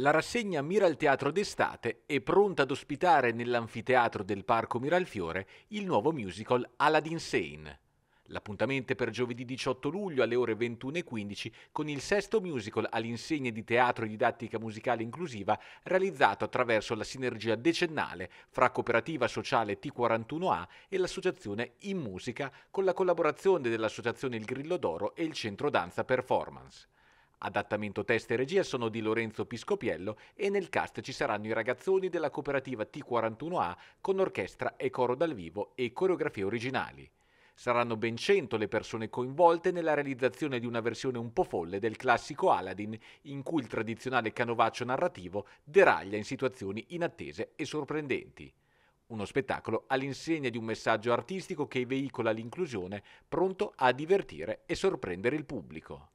La rassegna Miral Teatro d'estate è pronta ad ospitare nell'anfiteatro del Parco Miralfiore il nuovo musical Aladdin Sane. L'appuntamento è per giovedì 18 luglio alle ore 21.15 con il sesto musical all'insegna di teatro e didattica musicale inclusiva realizzato attraverso la sinergia decennale fra Cooperativa Sociale T41A e l'associazione In Musica con la collaborazione dell'associazione Il Grillo d'Oro e il Centro Danza Performance. Adattamento test e regia sono di Lorenzo Piscopiello e nel cast ci saranno i ragazzoni della cooperativa T41A con orchestra e coro dal vivo e coreografie originali. Saranno ben 100 le persone coinvolte nella realizzazione di una versione un po' folle del classico Aladdin, in cui il tradizionale canovaccio narrativo deraglia in situazioni inattese e sorprendenti. Uno spettacolo all'insegna di un messaggio artistico che veicola l'inclusione, pronto a divertire e sorprendere il pubblico.